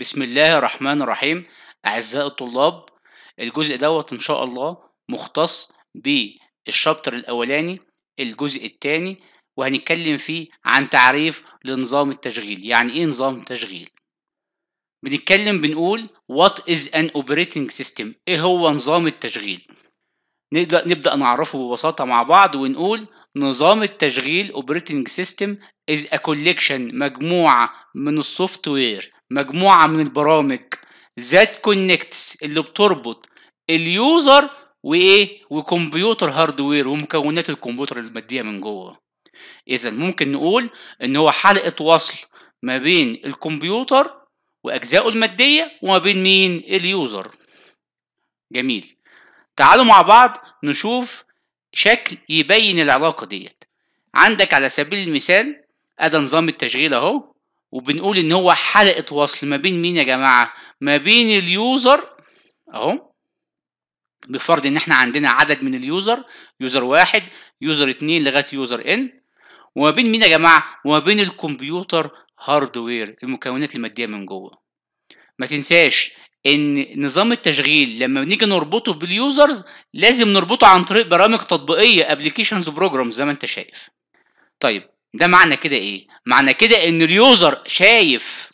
بسم الله الرحمن الرحيم أعزائي الطلاب الجزء دوت إن شاء الله مختص بالشابتر الأولاني الجزء الثاني وهنتكلم فيه عن تعريف لنظام التشغيل يعني إيه نظام تشغيل بنتكلم بنقول what is an operating system إيه هو نظام التشغيل نبدأ, نبدأ نعرفه ببساطة مع بعض ونقول نظام التشغيل operating system is a collection مجموعة من السوفت وير مجموعة من البرامج ذات كونكتس اللي بتربط اليوزر وايه وكمبيوتر هاردوير ومكونات الكمبيوتر الماديه من جوه اذا ممكن نقول ان هو حلقه وصل ما بين الكمبيوتر واجزائه الماديه وما بين مين اليوزر جميل تعالوا مع بعض نشوف شكل يبين العلاقه ديت عندك على سبيل المثال ادي نظام التشغيل اهو وبنقول ان هو حلقه وصل ما بين مين يا جماعه ما بين اليوزر اهو بفرض ان احنا عندنا عدد من اليوزر يوزر واحد يوزر اتنين لغايه يوزر ان وما بين مين يا جماعه وما بين الكمبيوتر هاردوير المكونات الماديه من جوه ما تنساش ان نظام التشغيل لما بنيجي نربطه باليوزرز لازم نربطه عن طريق برامج تطبيقيه ابلكيشنز وبروجرامز زي ما انت شايف طيب ده معنى كده ايه معنى كده ان اليوزر شايف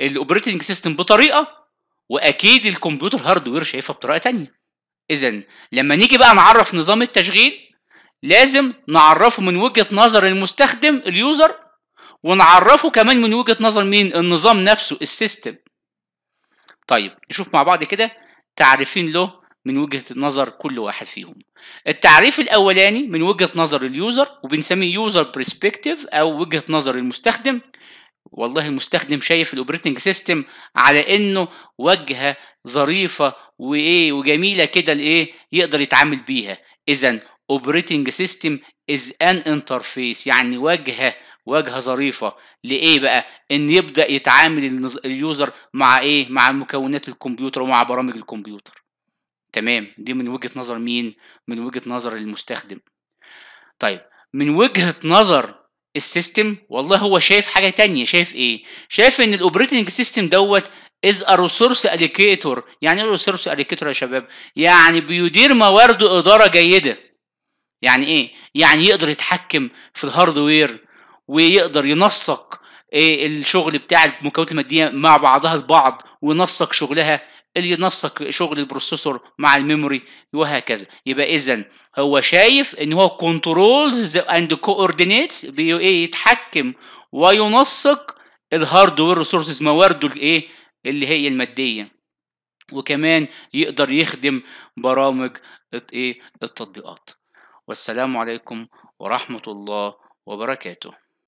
الاوبريتنج سيستم بطريقه واكيد الكمبيوتر هاردوير شايفها بطريقه تانية اذا لما نيجي بقى نعرف نظام التشغيل لازم نعرفه من وجهه نظر المستخدم اليوزر ونعرفه كمان من وجهه نظر مين النظام نفسه السيستم طيب نشوف مع بعض كده تعريفين له من وجهه نظر كل واحد فيهم التعريف الاولاني من وجهه نظر اليوزر وبنسميه يوزر برسبكتيف او وجهه نظر المستخدم والله المستخدم شايف الاوبريتنج سيستم على انه واجهه ظريفه وايه وجميله كده لايه يقدر يتعامل بيها اذا اوبريتنج سيستم از ان انترفيس يعني واجهه واجهه ظريفه لايه بقى ان يبدا يتعامل اليوزر مع ايه مع مكونات الكمبيوتر ومع برامج الكمبيوتر تمام دي من وجهة نظر مين من وجهة نظر المستخدم طيب من وجهة نظر السيستم والله هو شايف حاجه تانية شايف ايه شايف ان الاوبريتنج سيستم دوت از ا ريسورس اليكيتور يعني ايه ريسورس اليكيتور يا شباب يعني بيدير موارده اداره جيده يعني ايه يعني يقدر يتحكم في الهاردوير ويقدر ينسق إيه الشغل بتاع المكونات الماديه مع بعضها البعض وينسق شغلها اللي ينسق شغل البروسيسور مع الميموري وهكذا يبقى اذا هو شايف ان هو كنترولز اند كوردينيتس يتحكم وينسق الهاردوير ريسورسز موارده الايه اللي هي الماديه وكمان يقدر يخدم برامج ايه التطبيقات والسلام عليكم ورحمه الله وبركاته